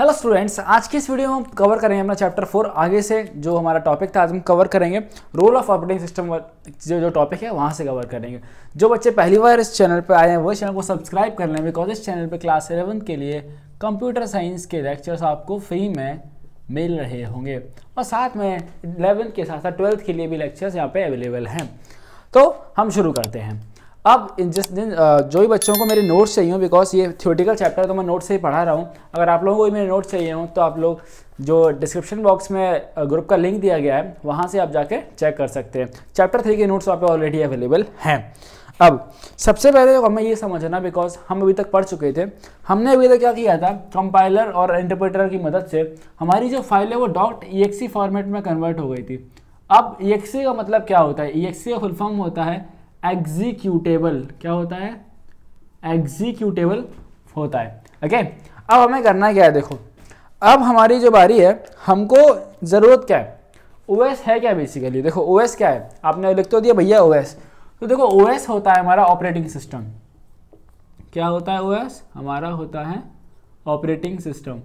Hello students आज की इस वीडियो में हम कवर करेंगे अपना चैप्टर फोर आगे से जो हमारा टॉपिक था आज हम कवर करेंगे रोल ऑफ ऑपरेटिंग सिस्टम जो जो टॉपिक है वहाँ से कवर करेंगे जो बच्चे पहली बार इस चैनल पर आए हैं वो चैनल को सब्सक्राइब कर लें बिकॉज इस चैनल पर क्लास एलेवन के लिए कंप्यूटर साइंस के लेक्चर्स आपको फ्री में मिल रहे होंगे और साथ में इलेवंथ के साथ साथ ट्वेल्थ के लिए भी लेक्चर्स यहाँ पर अवेलेबल हैं तो हम शुरू करते हैं अब जिस दिन जो भी बच्चों को मेरे नोट्स चाहिए हों बिकॉज ये थियोटिकल चैप्टर तो मैं नोट्स से ही पढ़ा रहा हूँ अगर आप लोगों को भी मेरे नोट्स चाहिए हों तो आप लोग जो डिस्क्रिप्शन बॉक्स में ग्रुप का लिंक दिया गया है वहाँ से आप जाके चेक कर सकते हैं चैप्टर थ्री के नोट्स वहाँ पे ऑलरेडी अवेलेबल हैं अब सबसे पहले तो हमें ये समझना बिकॉज हम अभी तक पढ़ चुके थे हमने अभी तक क्या किया था कंपाइलर और इंटरप्रेटर की मदद से हमारी जो फाइल है वो डॉट ई फॉर्मेट में कन्वर्ट हो गई थी अब ई का मतलब क्या होता है ई का फुल फॉर्म होता है एग्जीक्यूटेबल क्या होता है एग्जीक्यूटेबल होता है ओके okay? अब हमें करना क्या है देखो अब हमारी जो बारी है हमको ज़रूरत क्या है ओ है क्या बेसिकली देखो ओ क्या है आपने लिख तो दिया भैया ओ तो देखो ओ होता है हमारा ऑपरेटिंग सिस्टम क्या होता है ओ हमारा होता है ऑपरेटिंग सिस्टम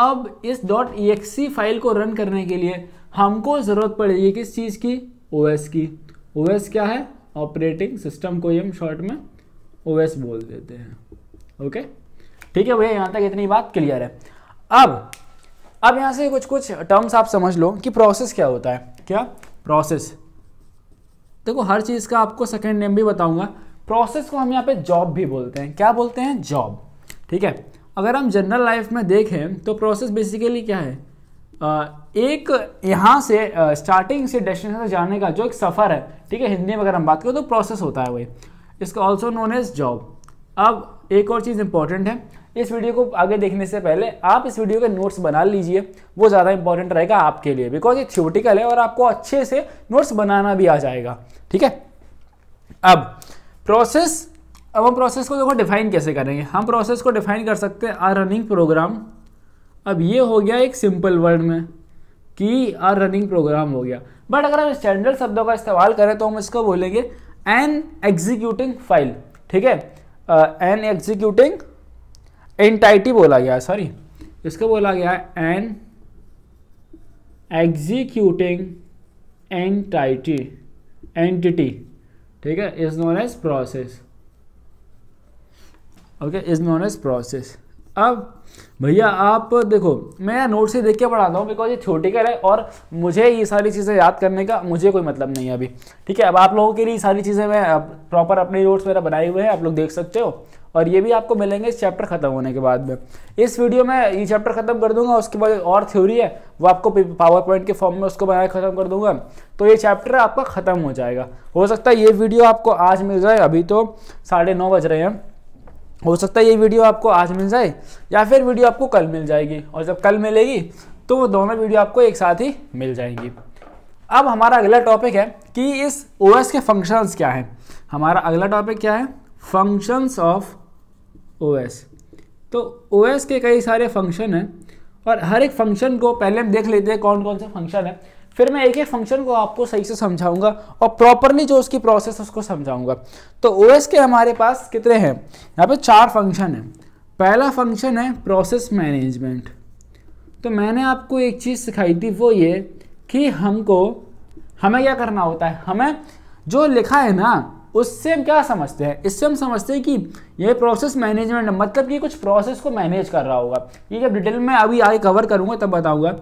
अब इस डॉट ई फाइल को रन करने के लिए हमको ज़रूरत पड़ेगी किस चीज़ की ओ की ओ क्या है ऑपरेटिंग सिस्टम को ही हम शॉर्ट में ओ बोल देते हैं ओके ठीक है भैया यहाँ तक इतनी बात क्लियर है अब अब यहाँ से कुछ कुछ टर्म्स आप समझ लो कि प्रोसेस क्या होता है क्या प्रोसेस देखो हर चीज़ का आपको सेकेंड नेम भी बताऊंगा प्रोसेस को हम यहाँ पे जॉब भी बोलते हैं क्या बोलते हैं जॉब ठीक है अगर हम जनरल लाइफ में देखें तो प्रोसेस बेसिकली क्या है एक यहाँ से स्टार्टिंग से डेस्टिनेशन से जाने का जो एक सफ़र है ठीक है हिंदी में अगर हम बात करें तो प्रोसेस होता है वही इसको ऑल्सो नोन एज जॉब अब एक और चीज़ इंपॉर्टेंट है इस वीडियो को आगे देखने से पहले आप इस वीडियो के नोट्स बना लीजिए वो ज़्यादा इंपॉर्टेंट रहेगा आपके लिए बिकॉज ये थ्योटिकल है और आपको अच्छे से नोट्स बनाना भी आ जाएगा ठीक है अब प्रोसेस अब हम प्रोसेस को देखो डिफाइन कैसे करेंगे हम प्रोसेस को डिफाइन कर सकते हैं आ रनिंग प्रोग्राम अब ये हो गया एक सिंपल वर्ड में कि आर रनिंग प्रोग्राम हो गया बट अगर हम स्टैंडर्ड शब्दों का इस्तेमाल करें तो हम इसको बोलेंगे एन एग्जीक्यूटिंग फाइल ठीक है एन एग्जीक्यूटिंग एंटाइटी बोला गया सॉरी इसको बोला गया एन एग्जीक्यूटिंग एंटाइटी एंटिटी ठीक है is known as process okay is known as process अब भैया आप देखो मैं नोट से देख के पढ़ाता हूँ बिकॉज ये छोटी कर है और मुझे ये सारी चीज़ें याद करने का मुझे कोई मतलब नहीं है अभी ठीक है अब आप लोगों के लिए सारी चीज़ें मैं प्रॉपर अपने नोट्स मेरा बनाए हुए हैं आप लोग देख सकते हो और ये भी आपको मिलेंगे इस चैप्टर खत्म होने के बाद में इस वीडियो में ये चैप्टर खत्म कर दूंगा उसके बाद और थ्योरी है वो आपको पावर पॉइंट के फॉर्म में उसको बनाकर खत्म कर दूंगा तो ये चैप्टर आपका खत्म हो जाएगा हो सकता है ये वीडियो आपको आज मिल जाए अभी तो साढ़े नौ बज रहे हैं हो सकता है ये वीडियो आपको आज मिल जाए या फिर वीडियो आपको कल मिल जाएगी और जब कल मिलेगी तो वो दोनों वीडियो आपको एक साथ ही मिल जाएंगी अब हमारा अगला टॉपिक है कि इस ओ के फंक्शंस क्या हैं हमारा अगला टॉपिक क्या है फंक्शंस ऑफ ओ तो ओ के कई सारे फंक्शन हैं और हर एक फंक्शन को पहले हम देख लेते हैं कौन कौन से फंक्शन है फिर मैं एक एक फंक्शन को आपको सही से समझाऊंगा और प्रॉपरली जो उसकी प्रोसेस उसको समझाऊंगा तो ओ के हमारे पास कितने हैं यहाँ पे चार फंक्शन हैं पहला फंक्शन है प्रोसेस मैनेजमेंट तो मैंने आपको एक चीज़ सिखाई थी वो ये कि हमको हमें क्या करना होता है हमें जो लिखा है ना उससे हम क्या समझते हैं इससे हम समझते हैं कि ये प्रोसेस मैनेजमेंट मतलब कि कुछ प्रोसेस को मैनेज कर रहा होगा ये जब डिटेल में अभी आगे कवर करूँगा तब बताऊँगा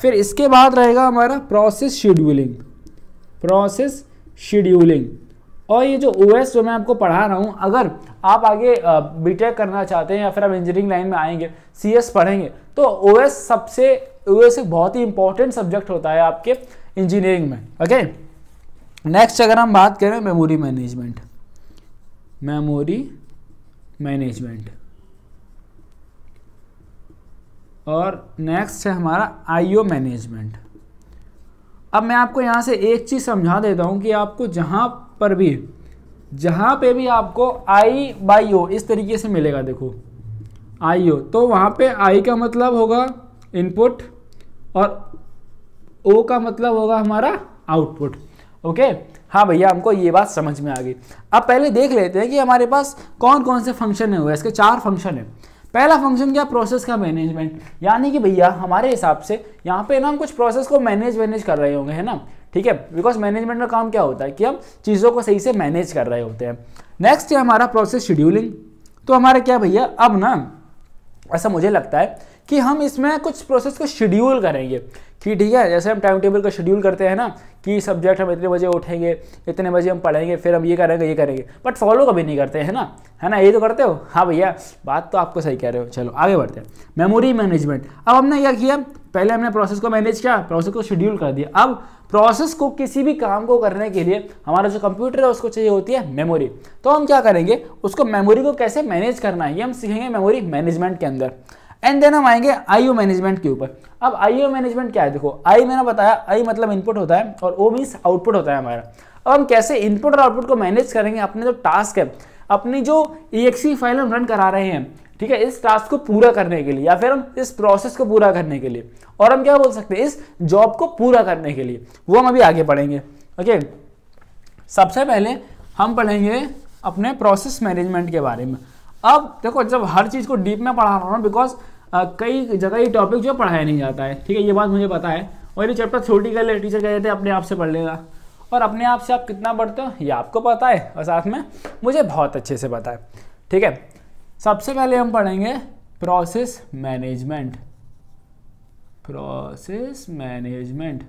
फिर इसके बाद रहेगा हमारा प्रोसेस शेड्यूलिंग प्रोसेस शेड्यूलिंग और ये जो ओ एस जो मैं आपको पढ़ा रहा हूँ अगर आप आगे बीटेक करना चाहते हैं या फिर आप इंजीनियरिंग लाइन में आएंगे सी एस पढ़ेंगे तो ओ एस सबसे ओ एस एक बहुत ही इंपॉर्टेंट सब्जेक्ट होता है आपके इंजीनियरिंग में ओके नेक्स्ट अगर हम बात करें मेमोरी मैनेजमेंट मेमोरी मैनेजमेंट और नेक्स्ट है हमारा आईओ मैनेजमेंट अब मैं आपको यहाँ से एक चीज़ समझा देता हूँ कि आपको जहाँ पर भी जहाँ पे भी आपको आई बाई ओ इस तरीके से मिलेगा देखो आई ओ तो वहाँ पे आई का मतलब होगा इनपुट और ओ का मतलब होगा हमारा आउटपुट ओके हाँ भैया हमको ये बात समझ में आ गई अब पहले देख लेते हैं कि हमारे पास कौन कौन से फंक्शन है हुए इसके चार फंक्शन हैं पहला फंक्शन क्या प्रोसेस का मैनेजमेंट यानी कि भैया हमारे हिसाब से यहाँ पे ना हम कुछ प्रोसेस को मैनेज वैनेज कर रहे होंगे है ना ठीक है बिकॉज मैनेजमेंट का काम क्या होता है कि हम चीज़ों को सही से मैनेज कर रहे होते हैं नेक्स्ट है हमारा प्रोसेस शेड्यूलिंग तो हमारा क्या भैया अब ना ऐसा मुझे लगता है कि हम इसमें कुछ प्रोसेस को शेड्यूल करेंगे कि ठीक है जैसे हम टाइम टेबल का शेड्यूल करते हैं ना कि सब्जेक्ट हम इतने बजे उठेंगे इतने बजे हम पढ़ेंगे फिर हम ये करेंगे ये करेंगे बट फॉलो कभी नहीं करते हैं ना है ना ये तो करते हो हाँ भैया बात तो आपको सही कह रहे हो चलो आगे बढ़ते हैं मेमोरी मैनेजमेंट अब हमने क्या किया पहले हमने प्रोसेस को मैनेज किया प्रोसेस को शेड्यूल कर दिया अब प्रोसेस को किसी भी काम को करने के लिए हमारा जो कंप्यूटर है उसको चाहिए होती है मेमोरी तो हम क्या करेंगे उसको मेमोरी को कैसे मैनेज करना है ये हम सीखेंगे मेमोरी मैनेजमेंट के अंदर एंड देन हम आएंगे आईओ मैनेजमेंट के ऊपर अब आईओ मैनेजमेंट क्या है देखो आई मैंने बताया आई मतलब इनपुट होता है और ओ मीन्स आउटपुट होता है हमारा अब हम कैसे इनपुट और आउटपुट को मैनेज करेंगे अपने जो टास्क है अपनी जो ई फाइल हम रन करा रहे हैं ठीक है इस टास्क को पूरा करने के लिए या फिर हम इस प्रोसेस को पूरा करने के लिए और हम क्या बोल सकते हैं इस जॉब को पूरा करने के लिए वो हम अभी आगे पढ़ेंगे ओके सबसे पहले हम पढ़ेंगे अपने प्रोसेस मैनेजमेंट के बारे में अब देखो जब हर चीज़ को डीप में पढ़ा रहा हूँ बिकॉज कई जगह ये टॉपिक जो पढ़ाया नहीं जाता है ठीक है ये बात मुझे पता है और ये चैप्टर कर ले टीचर कहते हैं अपने आप से पढ़ लेगा और अपने आप से आप कितना पढ़ते हो ये आपको पता है और साथ में मुझे बहुत अच्छे से पता है ठीक है सबसे पहले हम पढ़ेंगे प्रोसेस मैनेजमेंट प्रोसेस मैनेजमेंट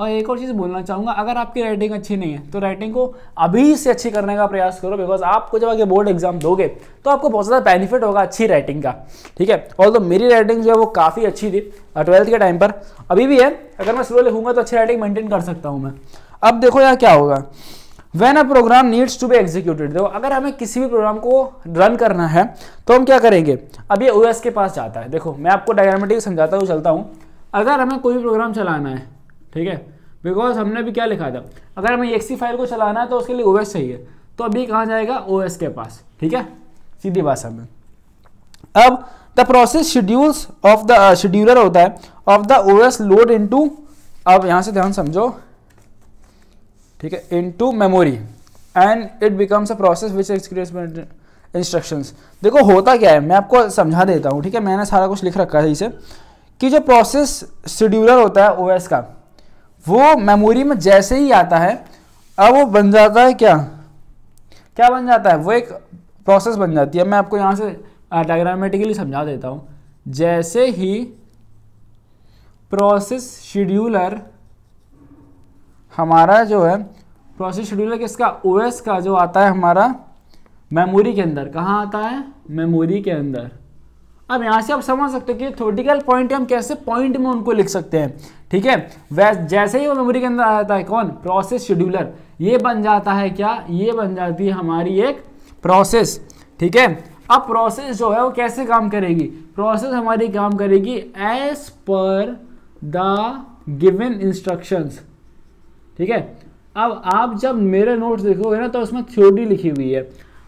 और एक और चीज़ बोलना चाहूँगा अगर आपकी राइटिंग अच्छी नहीं है तो राइटिंग को अभी से अच्छी करने का प्रयास करो बिकॉज आपको जब आगे बोर्ड एग्जाम दोगे तो आपको बहुत ज़्यादा बेनिफिट होगा अच्छी राइटिंग का ठीक है और तो मेरी राइटिंग जो है वो काफ़ी अच्छी थी ट्वेल्थ के टाइम पर अभी भी है अगर मैं स्लो लिखूंगा तो अच्छी राइटिंग मेंटेन कर सकता हूँ मैं अब देखो यहाँ क्या होगा when a program needs to be executed देखो अगर हमें किसी भी प्रोग्राम को रन करना है तो हम क्या करेंगे अब ये ओ के पास जाता है देखो मैं आपको डायग्रामेटिक समझाता हूँ चलता हूँ अगर हमें कोई भी प्रोग्राम चलाना है ठीक है बिकॉज हमने भी क्या लिखा था अगर हमें एक्सी फाइल को चलाना है तो उसके लिए ओ चाहिए तो अभी कहाँ जाएगा ओ के पास ठीक है सीधी भाषा में अब the process schedules of the scheduler होता है of the O S load to अब यहाँ से ध्यान समझो ठीक है to memory and it becomes a process which execute instructions देखो होता क्या है मैं आपको समझा देता हूँ ठीक है मैंने सारा कुछ लिख रखा है इसे कि जो प्रोसेस शेड्यूलर होता है ओएस का वो मेमोरी में जैसे ही आता है अब वो बन जाता है क्या क्या बन जाता है वो एक प्रोसेस बन जाती है मैं आपको यहाँ से डायग्रामेटिकली समझा देता हूँ जैसे ही प्रोसेस शेड्यूलर हमारा जो है प्रोसेस शेड्यूलर किसका ओएस का जो आता है हमारा मेमोरी के अंदर कहाँ आता है मेमोरी के अंदर अब यहाँ से आप समझ सकते हो कि थोटिकल पॉइंट हम कैसे पॉइंट में उनको लिख सकते हैं ठीक है जैसे ही वो मेमोरी के अंदर आ जाता है कौन प्रोसेस शेड्यूलर ये बन जाता है क्या ये बन जाती है हमारी एक प्रोसेस ठीक है अब प्रोसेस जो है वो कैसे काम करेगी प्रोसेस हमारी काम करेगी as per the given instructions ठीक है अब आप जब मेरे नोट्स देखोगे ना तो उसमें थ्योरी लिखी हुई है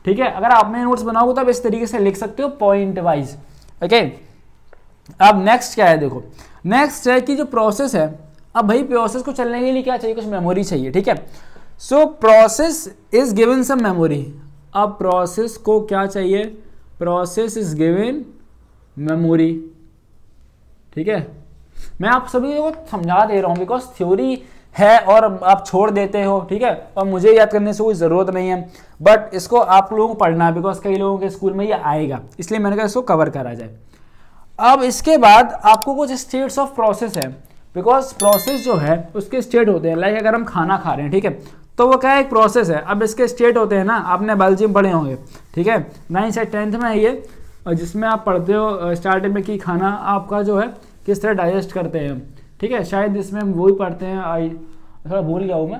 ठीक है अगर आपने नोट्स बनाओगे तो आप इस तरीके से लिख सकते हो पॉइंट वाइज ओके अब नेक्स्ट क्या है देखो नेक्स्ट है कि जो प्रोसेस है अब भाई प्रोसेस को चलने के लिए क्या चाहिए कुछ मेमोरी चाहिए ठीक है so process is given some memory अब प्रोसेस को क्या चाहिए प्रोसेस इज गिवन मेमोरी ठीक है मैं आप सभी को समझा दे रहा हूँ बिकॉज थ्योरी है और आप छोड़ देते हो ठीक है और मुझे याद करने से कोई ज़रूरत नहीं है बट इसको आप लोगों को पढ़ना है बिकॉज कई लोगों के स्कूल में ये आएगा इसलिए मैंने कहा इसको कवर करा जाए अब इसके बाद आपको कुछ स्टेट्स ऑफ प्रोसेस है बिकॉज प्रोसेस जो है उसके स्टेट होते हैं लाइक अगर हम खाना खा रहे हैं ठीक है तो वो क्या है एक प्रोसेस है अब इसके स्टेट होते हैं ना आपने बायोलॉजी में पढ़े होंगे ठीक है नाइन्थ से टेंथ में है ये जिसमें आप पढ़ते हो स्टार्टिंग में कि खाना आपका जो है किस तरह डाइजेस्ट करते हैं ठीक है शायद इसमें हम वही पढ़ते हैं आई थोड़ा भूल गया हूँ मैं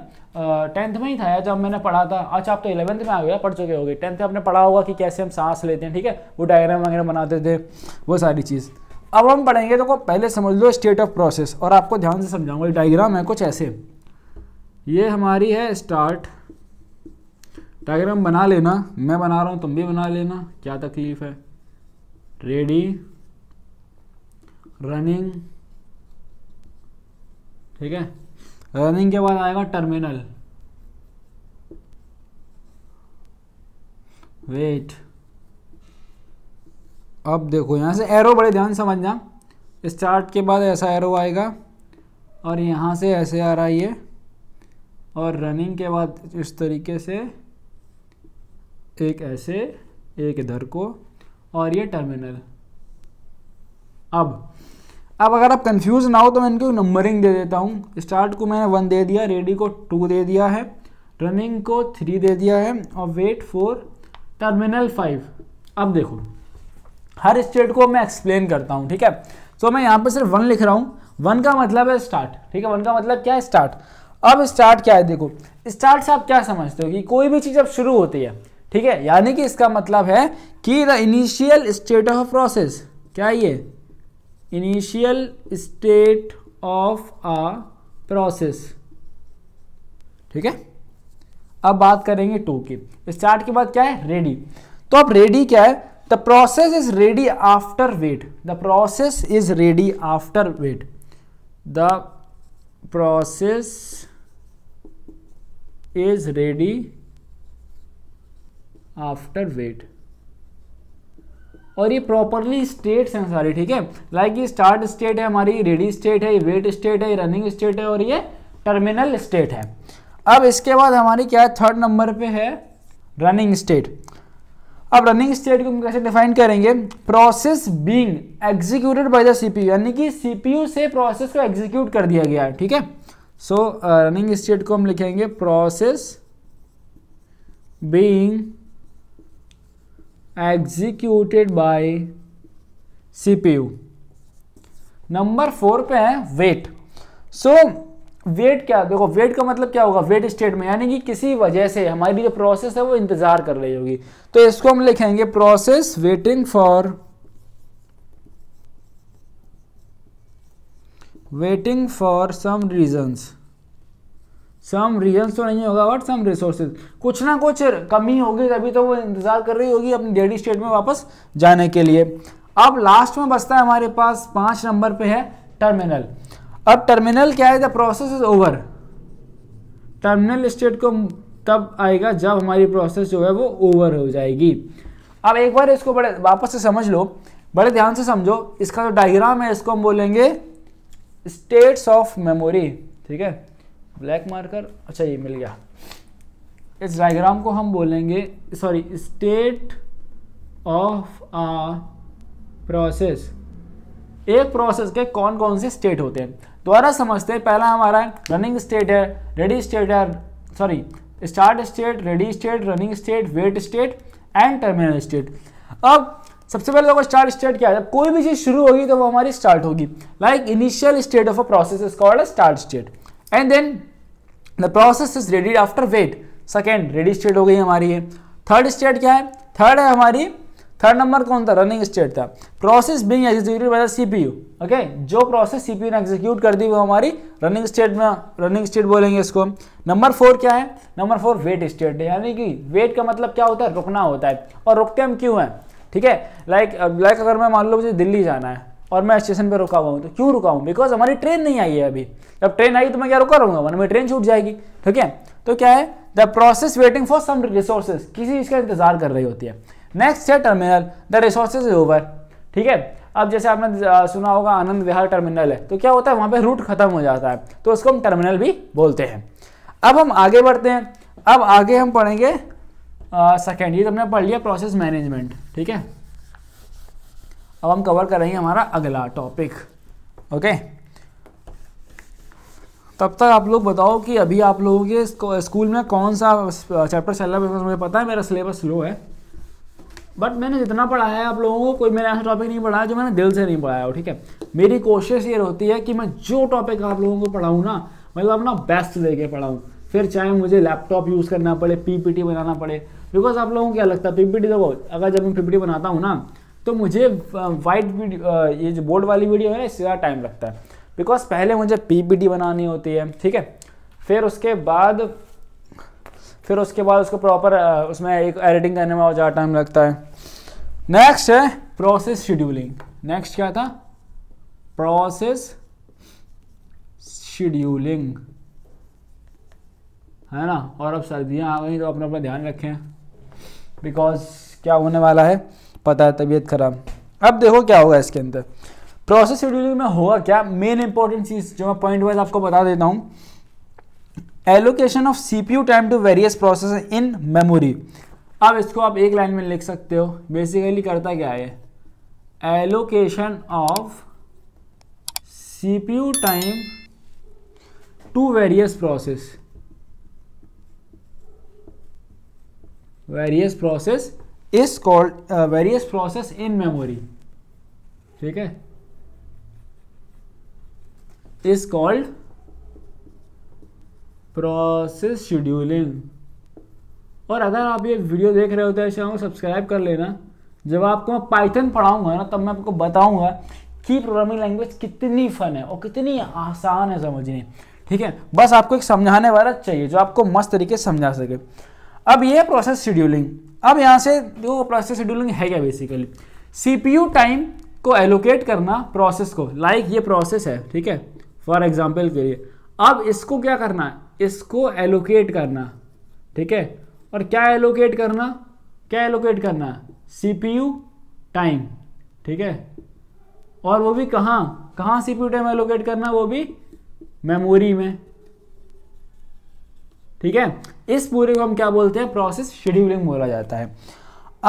टेंथ में ही था जब मैंने पढ़ा था अच्छा आप तो इलेवंथ में आ गया पढ़ चुके हो गए टेंथ में आपने पढ़ा होगा कि कैसे हम सांस लेते हैं ठीक है वो डायग्राम वगैरह बनाते थे वो सारी चीज़ अब हम पढ़ेंगे तो पहले समझ लो स्टेट ऑफ प्रोसेस और आपको ध्यान से समझाऊंगा डायग्राम है कुछ ऐसे ये हमारी है स्टार्ट डायग्राम बना लेना मैं बना रहा हूँ तुम भी बना लेना क्या तकलीफ़ है रेडी रनिंग ठीक है रनिंग के बाद आएगा टर्मिनल वेट अब देखो यहाँ से एरो बड़े ध्यान समझना स्टार्ट के बाद ऐसा एरो आएगा और यहाँ से ऐसे आ रहा है ये और रनिंग के बाद इस तरीके से एक ऐसे एक इधर को और ये टर्मिनल अब अब अगर आप कंफ्यूज ना हो तो मैं इनको नंबरिंग दे देता हूँ स्टार्ट को मैंने वन दे दिया रेडी को टू दे दिया है रनिंग को थ्री दे दिया है और वेट फोर टर्मिनल फाइव अब देखो हर स्टेट को मैं एक्सप्लेन करता हूँ ठीक है सो so, मैं यहाँ पर सिर्फ वन लिख रहा हूँ वन का मतलब है स्टार्ट ठीक है वन का मतलब क्या है स्टार्ट अब स्टार्ट क्या है देखो स्टार्ट से आप क्या समझते हो कि कोई भी चीज़ अब शुरू होती है ठीक है यानी कि इसका मतलब है कि the initial state of process क्या ये initial state of a process ठीक है अब बात करेंगे टू की स्टार्ट के बाद क्या है रेडी तो अब रेडी क्या है the process is ready after wait the process is ready after wait the process is ready after wait और ये प्रॉपरली स्टेट्स हैं सारी ठीक है लाइक ये स्टार्ट स्टेट है हमारी रेडी स्टेट है वेट स्टेट है रनिंग स्टेट है और ये टर्मिनल स्टेट है अब इसके बाद हमारी क्या है थर्ड नंबर पे है रनिंग स्टेट अब रनिंग स्टेट को हम कैसे डिफाइन करेंगे process being executed by the CPU यानी कि सीपीयू से प्रोसेस को एग्जीक्यूट कर दिया गया है ठीक है सो रनिंग स्टेट को हम लिखेंगे process being executed by CPU number four पे है वेट सो वेट क्या देखो वेट का मतलब क्या होगा वेट स्टेट में यानी कि किसी वजह से हमारी जो प्रोसेस है वो इंतजार कर रही होगी तो इसको हम लिखेंगे process waiting for waiting for some reasons some reason तो नहीं होगा बट सम रिसोर्सेज कुछ ना कुछ कमी होगी तभी तो वो इंतज़ार कर रही होगी अपनी डेडी स्टेट में वापस जाने के लिए अब लास्ट में बचता है हमारे पास पांच नंबर पे है टर्मिनल अब टर्मिनल क्या है the process is over terminal state को तब आएगा जब हमारी प्रोसेस जो है वो ओवर हो जाएगी अब एक बार इसको बड़े वापस से समझ लो बड़े ध्यान से समझो इसका जो डायग्राम है इसको हम बोलेंगे स्टेट्स ऑफ मेमोरी ठीक है ब्लैक मार्कर अच्छा ये मिल गया इस डायग्राम को हम बोलेंगे sorry state of a process एक प्रोसेस के कौन कौन से स्टेट होते हैं दोबारा समझते हैं पहला हमारा रनिंग स्टेट है रेडी स्टेट है sorry start state ready state running state wait state and terminal state अब सबसे पहले देखो स्टार्ट स्टेट क्या है कोई भी चीज़ शुरू होगी तो वो हमारी स्टार्ट होगी like initial state of a process is called start state and then the process is ready after wait second ready state हो गई हमारी है थर्ड स्टेट क्या है थर्ड है हमारी थर्ड नंबर कौन था रनिंग स्टेट था process being executed by the CPU okay जो प्रोसेस सीपीयू ने एग्जीक्यूट कर दी वो हमारी रनिंग स्टेट में रनिंग स्टेट बोलेंगे इसको नंबर फोर क्या है नंबर फोर वेट स्टेट है यानी कि वेट का मतलब क्या होता है रुकना होता है और रुकते हम क्यों हैं ठीक है लाइक लाइक अगर मैं मान लो मुझे दिल्ली जाना है और मैं स्टेशन पर रुका हुआ हूँ तो क्यों रुका हूँ बिकॉज हमारी ट्रेन नहीं आई है अभी जब ट्रेन आई तो मैं क्या रुका रहूँगा वरना मेरी ट्रेन छूट जाएगी ठीक है तो क्या है the process waiting for some resources किसी चीज़ का इंतजार कर रही होती है नेक्स्ट है terminal the resources is over ठीक है अब जैसे आपने सुना होगा आनंद विहार टर्मिनल है तो क्या होता है वहाँ पर रूट खत्म हो जाता है तो उसको हम टर्मिनल भी बोलते हैं अब हम आगे बढ़ते हैं अब आगे हम पढ़ेंगे सेकेंड ये तो हमने पढ़ लिया प्रोसेस मैनेजमेंट ठीक है अब हम कवर करेंगे हमारा अगला टॉपिक ओके तब तक आप लोग बताओ कि अभी आप लोगों के स्कूल में कौन सा चैप्टर चल रहा है मुझे पता है मेरा सिलेबस स्लो है बट मैंने जितना पढ़ाया है आप लोगों को कोई मैंने ऐसा टॉपिक नहीं पढ़ाया जो मैंने दिल से नहीं पढ़ाया हो ठीक है मेरी कोशिश ये होती है कि मैं जो टॉपिक आप लोगों को पढ़ाऊँ ना मतलब अपना बेस्ट लेके पढ़ाऊँ फिर चाहे मुझे लैपटॉप यूज़ करना पड़े पीपीटी बनाना पड़े बिकॉज आप लोगों को क्या लगता है पीपीटी देखो अगर जब मैं पीपीटी बनाता हूँ ना तो मुझे वाइट वीडियो ये जो बोर्ड वाली वीडियो है ना इससे ज़्यादा टाइम लगता है बिकॉज पहले मुझे पीपीटी बनानी होती है ठीक है फिर उसके बाद फिर उसके बाद उसको प्रॉपर उसमें एक एडिटिंग करने में ज़्यादा टाइम लगता है नेक्स्ट है प्रोसेस शेड्यूलिंग नेक्स्ट क्या था प्रोसेस शेड्यूलिंग है ना और अब सर्दियाँ आ गई तो अपना अपना ध्यान रखें बिकॉज क्या होने वाला है पता है तबीयत ख़राब अब देखो क्या होगा इसके अंदर प्रोसेस शेड्यूलिंग में होगा क्या मेन इंपॉर्टेंट चीज़ जो मैं पॉइंट वाइज आपको बता देता हूँ allocation of CPU time to various process in memory अब इसको आप एक लाइन में लिख सकते हो बेसिकली करता क्या है allocation of CPU time to various process various process is called various process in memory ठीक है इज कॉल्ड प्रोसेस शेड्यूलिंग और अगर आप ये वीडियो देख रहे होते हैं चैनल को सब्सक्राइब कर लेना जब आपको मैं पाइथन पढ़ाऊंगा ना तब मैं आपको बताऊंगा कि प्रोग्रामिंग लैंग्वेज कितनी फन है और कितनी आसान है समझने ठीक है बस आपको एक समझाने वाला चाहिए जो आपको मस्त तरीके से समझा सके अब ये प्रोसेस शेड्यूलिंग अब यहाँ से जो प्रोसेस शेड्यूलिंग है क्या बेसिकली सीपीयू टाइम को एलोकेट करना प्रोसेस को लाइक like ये प्रोसेस है ठीक है फॉर एग्जाम्पल के लिए अब इसको क्या करना है इसको एलोकेट करना ठीक है और क्या एलोकेट करना क्या एलोकेट करना सीपीयू टाइम ठीक है और वो भी कहाँ कहाँ सीपीयू टाइम एलोकेट करना वो भी मेमोरी में ठीक है इस पूरे को हम क्या बोलते हैं प्रोसेस शेड्यूलिंग बोला जाता है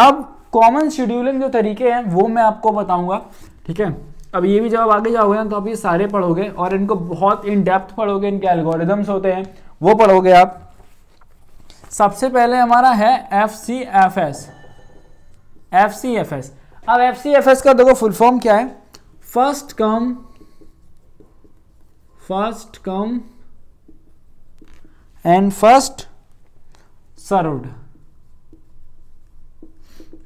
अब कॉमन शेड्यूलिंग जो तरीके हैं वो मैं आपको बताऊंगा ठीक है अब ये भी जब आगे जाओगे ना तो आप ये सारे पढ़ोगे और इनको बहुत इन डेप्थ पढ़ोगे इनके एल्गोरिदम्स होते हैं वो पढ़ोगे आप सबसे पहले हमारा है F C F S F C F S अब एफ सी एफ एस का देखो फुल फॉर्म क्या है first come first come and first served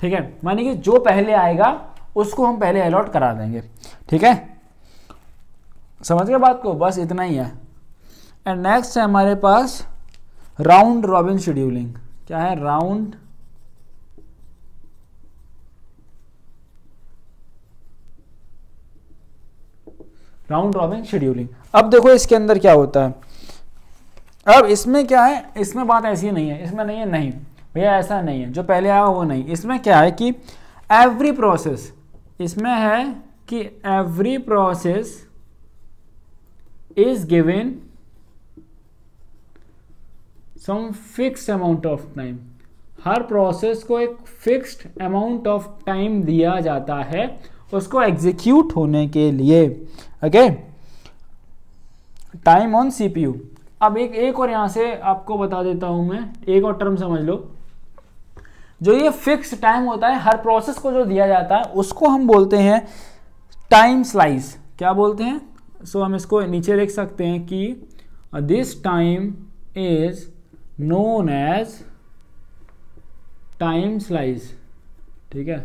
ठीक है मानिए कि जो पहले आएगा उसको हम पहले अलॉट करा देंगे ठीक है समझ गए बात को बस इतना ही है एंड नेक्स्ट है हमारे पास राउंड रॉबिन शेड्यूलिंग क्या है राउंड राउंड रॉबिन शेड्यूलिंग अब देखो इसके अंदर क्या होता है अब इसमें क्या है इसमें बात ऐसी नहीं है इसमें नहीं है नहीं भैया ऐसा नहीं है जो पहले आया वो नहीं इसमें क्या है कि एवरी प्रोसेस इसमें है कि every process is given some fix amount of time हर प्रोसेस को एक फिक्स्ड अमाउंट ऑफ टाइम दिया जाता है उसको एग्जीक्यूट होने के लिए ओके टाइम ऑन सीपीयू अब एक एक और यहां से आपको बता देता हूं मैं एक और टर्म समझ लो जो ये फिक्स टाइम होता है हर प्रोसेस को जो दिया जाता है उसको हम बोलते हैं टाइम स्लाइस क्या बोलते हैं सो so, हम इसको नीचे लिख सकते हैं कि this time is known as time slice ठीक है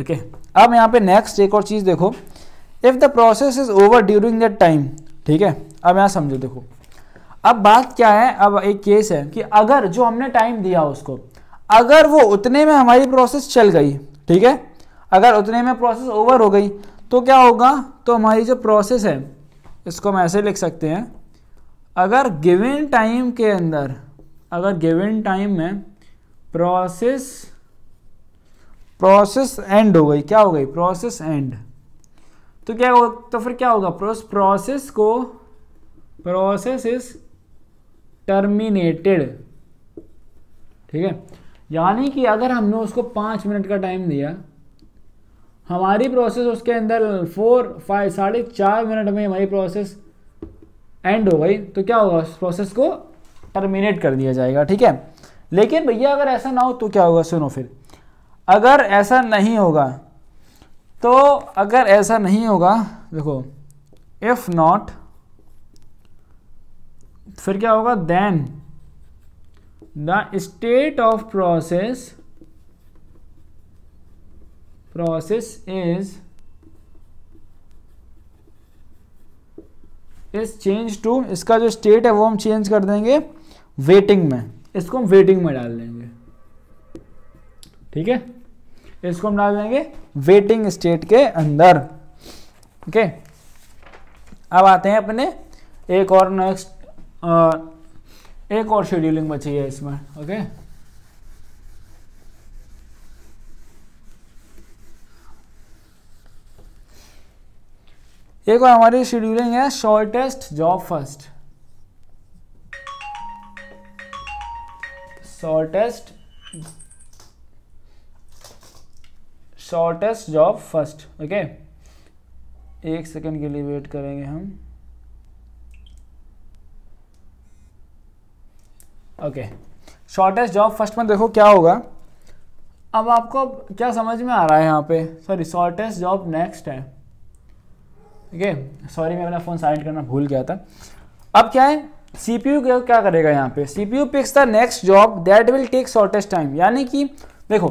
ओके okay. अब यहां पे नेक्स्ट एक और चीज़ देखो if the process is over during that time ठीक है अब यहाँ समझो देखो अब बात क्या है अब एक केस है कि अगर जो हमने टाइम दिया उसको अगर वो उतने में हमारी प्रोसेस चल गई ठीक है अगर उतने में प्रोसेस ओवर हो गई तो क्या होगा तो हमारी जो प्रोसेस है इसको हम ऐसे लिख सकते हैं अगर गिवन टाइम के अंदर अगर गिवन टाइम में प्रोसेस प्रोसेस एंड हो गई क्या हो गई प्रोसेस एंड तो क्या हो तो फिर क्या होगा प्रोसेस को प्रोसेस इज टर्मिनेटेड ठीक है यानी कि अगर हमने उसको पाँच मिनट का टाइम दिया हमारी प्रोसेस उसके अंदर फोर फाइव साढ़े चार मिनट में हमारी प्रोसेस एंड हो गई तो क्या होगा उस प्रोसेस को टर्मिनेट कर दिया जाएगा ठीक है लेकिन भैया अगर ऐसा ना हो तो क्या होगा सुनो फिर अगर ऐसा नहीं होगा तो अगर ऐसा नहीं होगा देखो इफ़ नॉट फिर क्या होगा then the state of process process is is change to इसका जो स्टेट है वो हम चेंज कर देंगे वेटिंग में इसको हम वेटिंग में डाल देंगे ठीक है इसको हम डाल देंगे वेटिंग स्टेट के अंदर ओके okay. अब आते हैं अपने एक और नेक्स्ट एक और शेड्यूलिंग बची है इसमें ओके एक और हमारी शेड्यूलिंग है shortest job first shortest shortest job first okay एक सेकेंड के लिए वेट करेंगे हम ओके शॉर्टेस्ट जॉब फर्स्ट में देखो क्या होगा अब आपको क्या समझ में आ रहा है यहाँ पे सॉरी शॉर्टेस्ट जॉब नेक्स्ट है ठीक है सॉरी मैं अपना फ़ोन साइलेंट करना भूल गया था अब क्या है सी पी यू क्या करेगा यहाँ पे C P U picks the next job that will take shortest time यानी कि देखो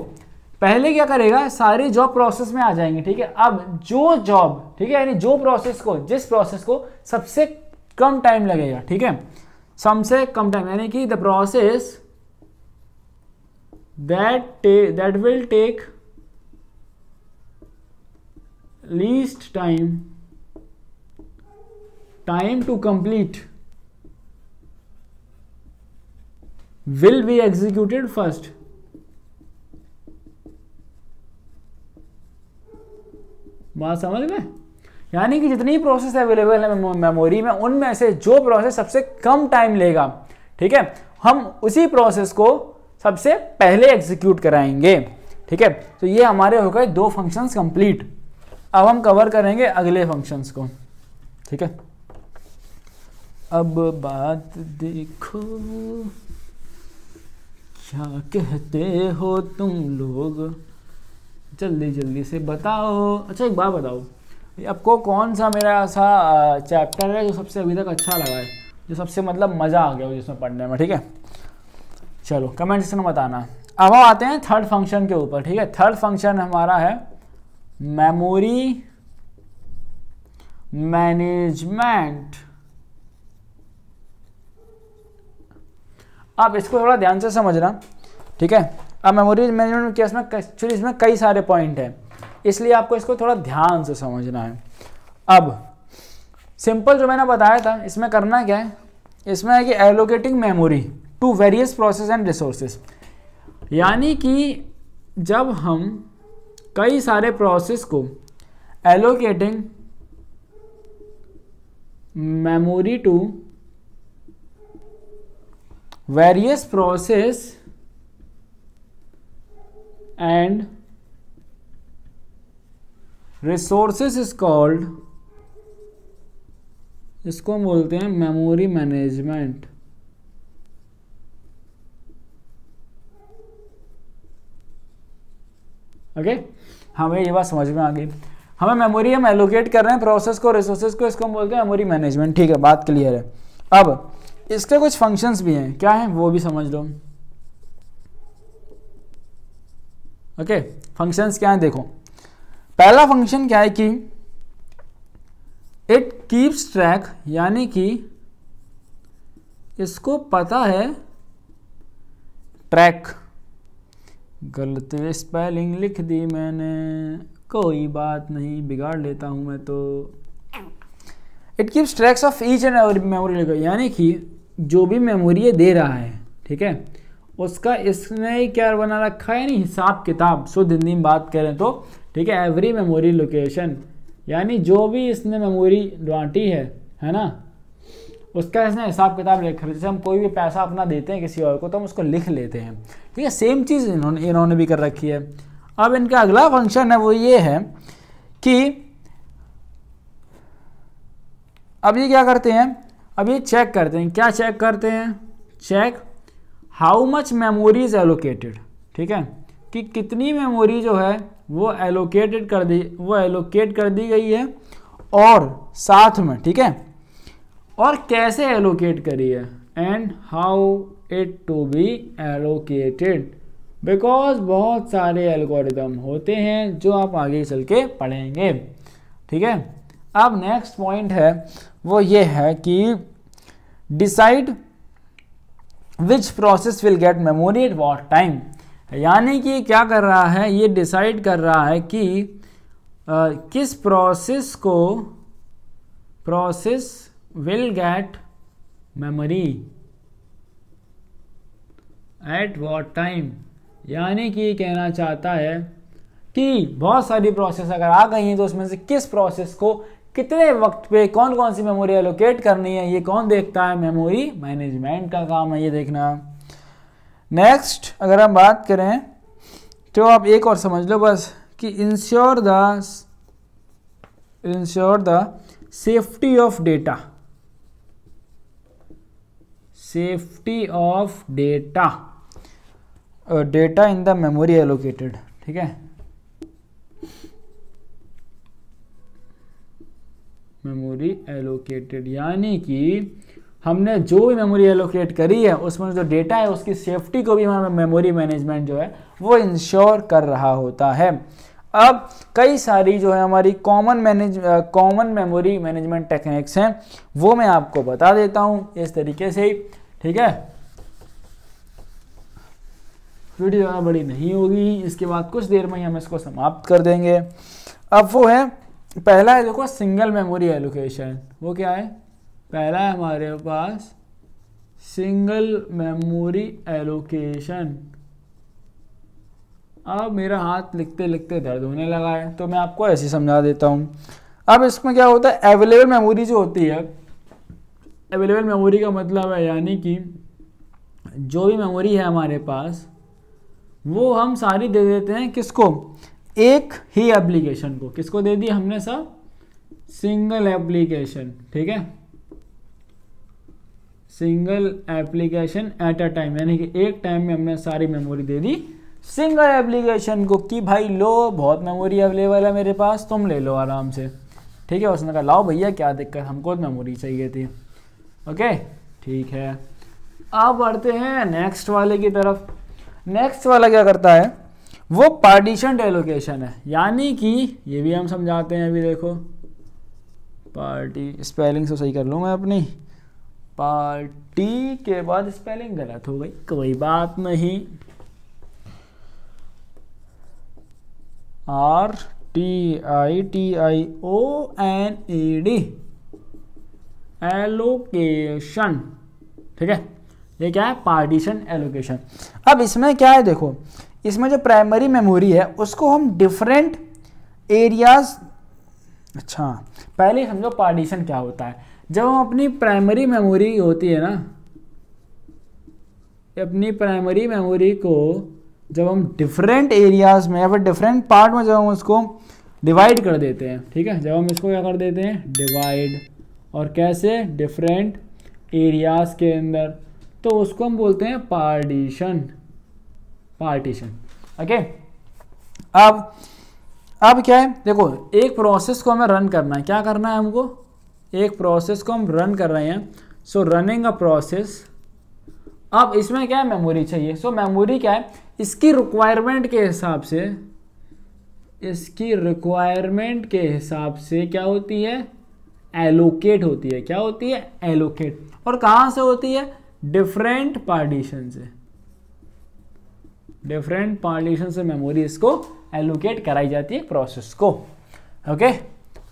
पहले क्या करेगा सारी जॉब प्रोसेस में आ जाएंगे ठीक है अब जो जॉब ठीक है यानी जो प्रोसेस को जिस प्रोसेस को सबसे कम टाइम लगेगा ठीक है सम से कम टाइम यानी कि the process that that will take least time time to complete will be executed first बात समझ में यानी कि जितनी प्रोसेस अवेलेबल है मेमोरी में उनमें से जो प्रोसेस सबसे कम टाइम लेगा ठीक है हम उसी प्रोसेस को सबसे पहले एग्जीक्यूट कराएंगे ठीक है तो ये हमारे हो गए दो फंक्शंस कंप्लीट अब हम कवर करेंगे अगले फंक्शंस को ठीक है अब बात देखो क्या कहते हो तुम लोग जल्दी जल्दी से बताओ अच्छा एक बात बताओ आपको कौन सा मेरा ऐसा चैप्टर है जो सबसे अभी तक अच्छा लगा है जो सबसे मतलब मज़ा आ गया हो जिसमें पढ़ने में ठीक है चलो कमेंट सेक्शन में बताना अब हम आते हैं थर्ड फंक्शन के ऊपर ठीक है थर्ड फंक्शन हमारा है मेमोरी मैनेजमेंट आप इसको थोड़ा ध्यान से समझना ठीक है अब मेमोरी मैनेजमेंट क्या इसमें एक्चुअली इसमें कई सारे पॉइंट हैं इसलिए आपको इसको थोड़ा ध्यान से समझना है अब सिंपल जो मैंने बताया था इसमें करना क्या है इसमें है कि allocating memory to various process and resources यानी कि जब हम कई सारे प्रोसेस को allocating memory to various process and resources is called इसको हम बोलते हैं मेमोरी मैनेजमेंट ओके हमें ये बात समझ में आ गई हमें मेमोरी हम एलोकेट कर रहे हैं प्रोसेस को रिसोर्सेज को इसको हम बोलते हैं मेमोरी मैनेजमेंट ठीक है बात क्लियर है अब इसके कुछ फंक्शंस भी हैं क्या हैं वो भी समझ लो ओके okay, फंक्शंस क्या हैं देखो पहला फंक्शन क्या है कि इट कीप्स ट्रैक यानी कि इसको पता है ट्रैक गलत स्पेलिंग लिख दी मैंने कोई बात नहीं बिगाड़ लेता हूं मैं तो it keeps tracks of each and every memory यानी कि जो भी मेमोरी दे रहा है ठीक है उसका इसने क्या बना रखा है यानी हिसाब किताब शुद्ध हिंदी में बात करें तो ठीक है एवरी मेमोरी लोकेशन यानी जो भी इसने मेमोरी बांटी है है ना उसका इसने हिसाब किताब लिख जैसे हम कोई भी पैसा अपना देते हैं किसी और को तो हम उसको लिख लेते हैं ठीक है सेम चीज़ इन्होंने इन्होंने भी कर रखी है अब इनका अगला फंक्शन है वो ये है कि अब ये क्या करते हैं अब ये चेक करते हैं क्या चेक करते हैं check how much memory is allocated ठीक है कि कितनी मेमोरी जो है वो एलोकेटेड कर दी वो एलोकेट कर दी गई है और साथ में ठीक है और कैसे एलोकेट करी है and how it to be allocated because बहुत सारे एल्गोरिदम होते हैं जो आप आगे चल के पढ़ेंगे ठीक है अब नेक्स्ट पॉइंट है वो ये है कि decide which process will get memory at what time यानी कि क्या कर रहा है ये डिसाइड कर रहा है कि आ, किस प्रोसेस को process will get memory at what time यानी कि कहना चाहता है कि बहुत सारी प्रोसेस अगर आ गई हैं तो उसमें से किस प्रोसेस को कितने वक्त पे कौन कौन सी मेमोरी एलोकेट करनी है ये कौन देखता है मेमोरी मैनेजमेंट का काम है ये देखना नेक्स्ट अगर हम बात करें तो आप एक और समझ लो बस कि ensure the ensure the safety of data safety of data data in the memory allocated ठीक है मेमोरी एलोकेटेड यानी कि हमने जो भी मेमोरी एलोकेट करी है उसमें जो डेटा है उसकी सेफ्टी को भी हमारा मेमोरी मैनेजमेंट जो है वो इंश्योर कर रहा होता है अब कई सारी जो है हमारी common manage common memory management techniques हैं वो मैं आपको बता देता हूँ इस तरीके से ही ठीक है वीडियो ज़्यादा बड़ी नहीं होगी इसके बाद कुछ देर में ही हम इसको समाप्त कर देंगे अब वो है पहला है देखो सिंगल मेमोरी एलोकेशन वो क्या है पहला है हमारे पास सिंगल मेमोरी एलोकेशन अब मेरा हाथ लिखते लिखते दर्द होने लगा है तो मैं आपको ऐसे समझा देता हूँ अब इसमें क्या होता है अवेलेबल मेमोरी जो होती है अवेलेबल मेमोरी का मतलब है यानी कि जो भी मेमोरी है हमारे पास वो हम सारी दे देते हैं किसको एक ही एप्लीकेशन को किसको दे दी हमने सब सिंगल एप्लीकेशन ठीक है single application at a time यानी कि एक टाइम में हमने सारी मेमोरी दे दी सिंगल एप्लीकेशन को कि भाई लो बहुत मेमोरी अवेलेबल है मेरे पास तुम ले लो आराम से ठीक है उसने कहा लाओ भैया क्या दिक्कत हमको मेमोरी तो चाहिए थी ओके ठीक है अब बढ़ते हैं नेक्स्ट वाले की तरफ नेक्स्ट वाला क्या करता है वो पार्टीशन एलोकेशन है यानी कि ये भी हम समझाते हैं अभी देखो पार्टी स्पेलिंग से सही कर लूँ मैं अपनी पार्टी के बाद स्पेलिंग गलत हो गई कोई बात नहीं R T I T I O N E D allocation ठीक है ये क्या है पार्टीशन एलोकेशन अब इसमें क्या है देखो इसमें जो प्राइमरी मेमोरी है उसको हम डिफरेंट एरियाज अच्छा पहले समझो पार्टीशन क्या होता है जब हम अपनी प्राइमरी मेमोरी होती है ना अपनी प्राइमरी मेमोरी को जब हम डिफरेंट एरियाज में या फिर डिफरेंट पार्ट में जब हम उसको डिवाइड कर देते हैं ठीक है जब हम इसको क्या कर देते हैं डिवाइड और कैसे डिफरेंट एरियाज के अंदर तो उसको हम बोलते हैं पार्टीशन पार्टीशन ओके अब अब क्या है देखो एक प्रोसेस को हमें रन करना है क्या करना है हमको एक प्रोसेस को हम रन कर रहे हैं सो रनिंग अ प्रोसेस अब इसमें क्या है मेमोरी चाहिए सो so, मेमोरी क्या है इसकी रिक्वायरमेंट के हिसाब से इसकी रिक्वायरमेंट के हिसाब से क्या होती है एलोकेट होती है क्या होती है एलोकेट और कहाँ से होती है डिफरेंट पार्टीशन से डिफरेंट पार्टीशन से मेमोरी इसको एलोकेट कराई जाती है प्रोसेस को ओके okay?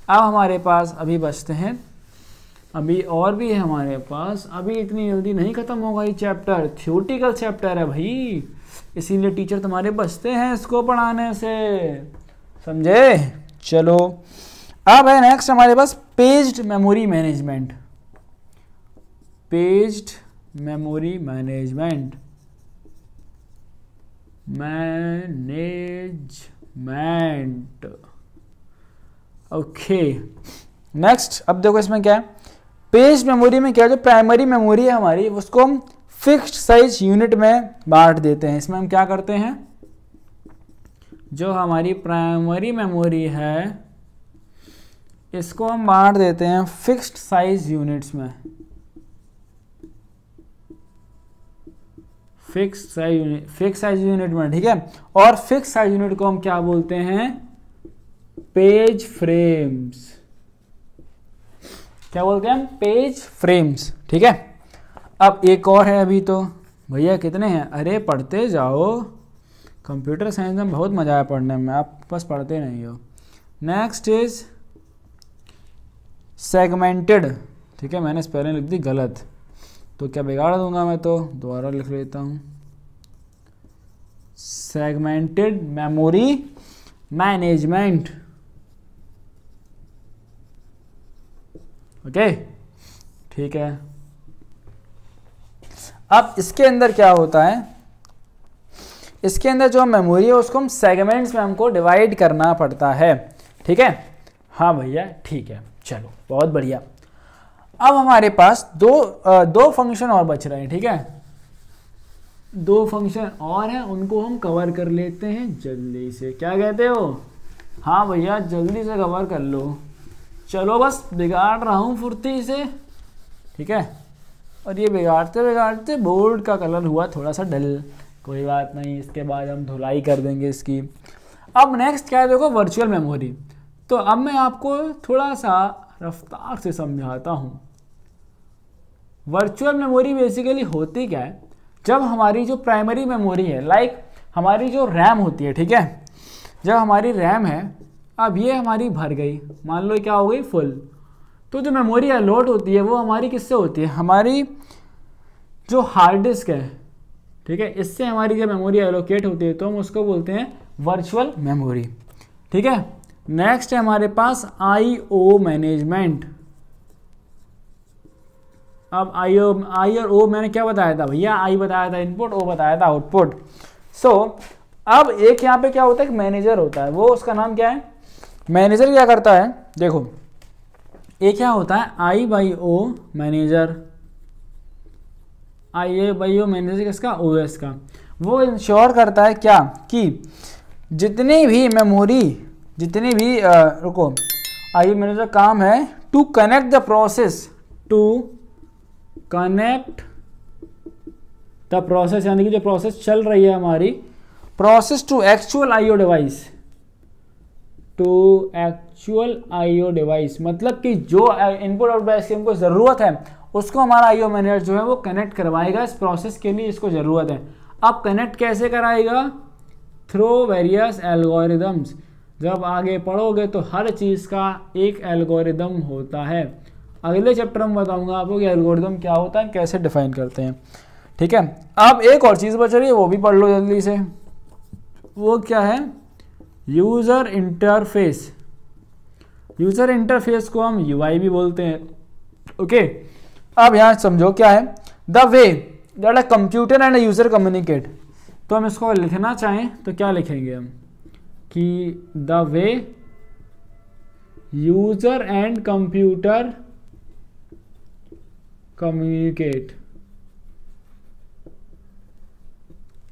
अब हमारे पास अभी बचते हैं अभी और भी है हमारे पास अभी इतनी जल्दी नहीं ख़त्म होगा ये चैप्टर थियोटिकल चैप्टर है भाई इसीलिए टीचर तुम्हारे बचते हैं इसको पढ़ाने से समझे चलो अब है नेक्स्ट हमारे पास paged memory management paged memory management management okay next अब देखो इसमें क्या है पेज मेमोरी में क्या है जो प्राइमरी मेमोरी है हमारी उसको हम फिक्स्ड साइज यूनिट में बांट देते हैं इसमें हम क्या करते हैं जो हमारी प्राइमरी मेमोरी है इसको हम बांट देते हैं फिक्स्ड साइज यूनिट्स में fix size unit fix size unit में ठीक है और फिक्स साइज यूनिट को हम क्या बोलते हैं पेज फ्रेम्स क्या बोलते हैं हम पेज फ्रेम्स ठीक है अब एक और है अभी तो भैया कितने हैं अरे पढ़ते जाओ कंप्यूटर साइंस में बहुत मज़ा आया पढ़ने में आप बस पढ़ते नहीं हो नेक्स्ट इज सेगमेंटेड ठीक है मैंने स्पेलिंग लिख दी गलत तो क्या बिगाड़ दूंगा मैं तो दोबारा लिख लेता हूँ सेगमेंटेड मेमोरी मैनेजमेंट ओके ठीक है अब इसके अंदर क्या होता है इसके अंदर जो मेमोरी है उसको हम सेगमेंट्स में हमको डिवाइड करना पड़ता है ठीक है हाँ भैया ठीक है चलो बहुत बढ़िया अब हमारे पास दो आ, दो फंक्शन और बच रहे हैं ठीक है दो फंक्शन और हैं उनको हम कवर कर लेते हैं जल्दी से क्या कहते हो हाँ भैया जल्दी से कवर कर लो चलो बस बिगाड़ रहा हूँ फुर्ती से ठीक है और ये बिगाड़ते बिगाड़ते बोर्ड का कलर हुआ थोड़ा सा डल कोई बात नहीं इसके बाद हम धुलाई कर देंगे इसकी अब नेक्स्ट क्या है देखो वर्चुअल मेमोरी तो अब मैं आपको थोड़ा सा रफ्तार से समझाता हूँ वर्चुअल मेमोरी बेसिकली होती क्या है जब हमारी जो प्राइमरी मेमोरी है लाइक हमारी जो रैम होती है ठीक है जब हमारी रैम है अब ये हमारी भर गई मान लो क्या हो गई फुल तो जो मेमोरी अलोट होती है वो हमारी किससे होती है हमारी जो हार्ड डिस्क है ठीक है इससे हमारी जो मेमोरी एलोकेट होती है तो हम उसको बोलते हैं वर्चुअल मेमोरी ठीक है नेक्स्ट है हमारे पास आई ओ मैनेजमेंट अब आई ओ आई और ओ मैंने क्या बताया था भैया आई बताया था इनपुट ओ बताया था आउटपुट सो so, अब एक यहाँ पे क्या होता है एक मैनेजर होता है वो उसका नाम क्या है मैनेजर क्या करता है देखो ये क्या होता है I by O manager I A by O manager किसका ओ एस का वो इंश्योर करता है क्या कि जितनी भी मेमोरी जितनी भी आ, रुको आई मैनेजर काम है to connect the process to connect the process यानी कि जो प्रोसेस चल रही है हमारी process to actual IO device to actual IO device मतलब कि जो इनपुट आउटपुट डिवाइस की हमको ज़रूरत है उसको हमारा आईओ मैनेजर जो है वो कनेक्ट करवाएगा इस प्रोसेस के लिए इसको ज़रूरत है अब कनेक्ट कैसे कराएगा थ्रू वेरियस एल्गोरिदम्स जब आगे पढ़ोगे तो हर चीज़ का एक एल्गोरिदम होता है अगले चैप्टर में बताऊंगा आपको कि एल्गोरिदम क्या होता है कैसे डिफाइन करते हैं ठीक है अब एक और चीज़ बच रही है वो भी पढ़ लो जल्दी से वो क्या है यूज़र इंटरफेस यूज़र इंटरफेस को हम यू भी बोलते हैं ओके okay. अब यहां समझो क्या है the way that a computer and a user communicate तो हम इसको लिखना चाहें तो क्या लिखेंगे हम कि the way user and computer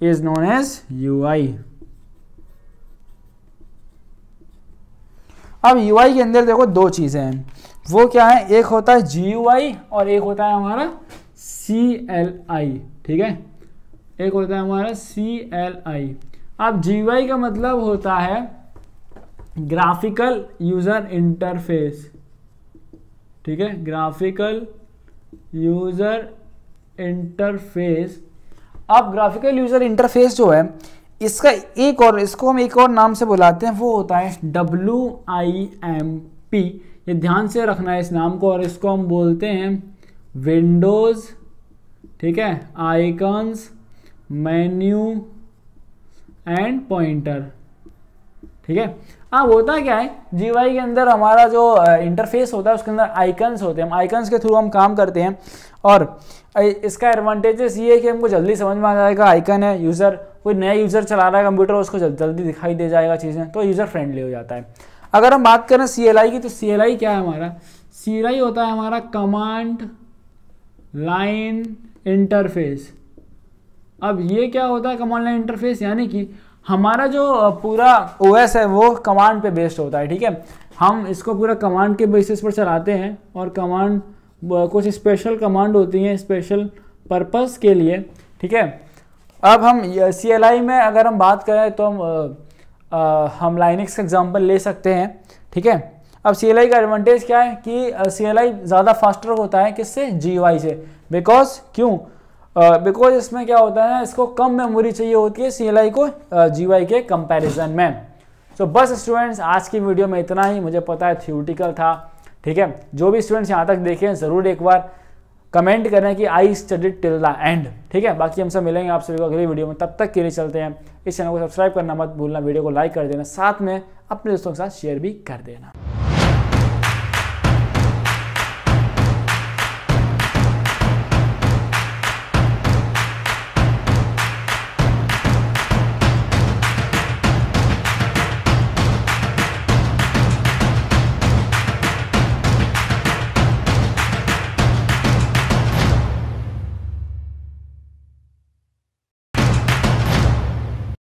is known as U I अब यू के अंदर देखो दो चीज़ें हैं वो क्या है एक होता है जी और एक होता है हमारा सी एल आई ठीक है एक होता है हमारा सी एल आई अब जी का मतलब होता है ग्राफिकल यूज़र इंटरफेस ठीक है ग्राफिकल यूज़र इंटरफेस अब ग्राफिकल यूज़र इंटरफेस जो है इसका एक और इसको हम एक और नाम से बुलाते हैं वो होता है डब्ल्यू आई एम पी ये ध्यान से रखना है इस नाम को और इसको हम बोलते हैं विंडोज़ ठीक है आइकन्स मेन्यू एंड पॉइंटर ठीक है अब होता क्या है जीवाई के अंदर हमारा जो इंटरफेस होता है उसके अंदर आइकन्स होते हैं हम आइकन्स के थ्रू हम काम करते हैं और इसका एडवांटेजेस ये है कि हमको जल्दी समझ में आ जाएगा आइकन है यूज़र कोई नया यूज़र चला रहा है कंप्यूटर उसको जल्दी दिखाई दे जाएगा चीज़ें तो यूज़र फ्रेंडली हो जाता है अगर हम बात करें सी की तो सी क्या है हमारा सी होता है हमारा कमांड लाइन इंटरफेस अब ये क्या होता है कमांड लाइन इंटरफेस यानी कि हमारा जो पूरा ओएस है वो कमांड पे बेस्ड होता है ठीक है हम इसको पूरा कमांड के बेसिस पर चलाते हैं और कमांड कुछ स्पेशल कमांड होती हैं स्पेशल पर्पस के लिए ठीक है अब हम सी एल आई में अगर हम बात करें तो हम आ, आ, हम लाइनिक्स का एग्जाम्पल ले सकते हैं ठीक है अब सी एल आई का एडवांटेज क्या है कि सी एल आई ज़्यादा फास्टर होता है किससे जी वाई से बिकॉज क्यों बिकॉज uh, इसमें क्या होता है इसको कम मेमोरी चाहिए होती है सी एल आई को जी uh, वाई के कंपैरिजन में सो so, बस स्टूडेंट्स आज की वीडियो में इतना ही मुझे पता है थ्योरेटिकल था ठीक है जो भी स्टूडेंट्स यहाँ तक देखें ज़रूर एक बार कमेंट करें कि I study till the end ठीक है बाकी हम सब मिलेंगे आप सभी को अगली वीडियो में तब तक के लिए चलते हैं इस चैनल को सब्सक्राइब करना मत भूलना वीडियो को लाइक कर देना साथ में अपने दोस्तों के साथ शेयर भी कर देना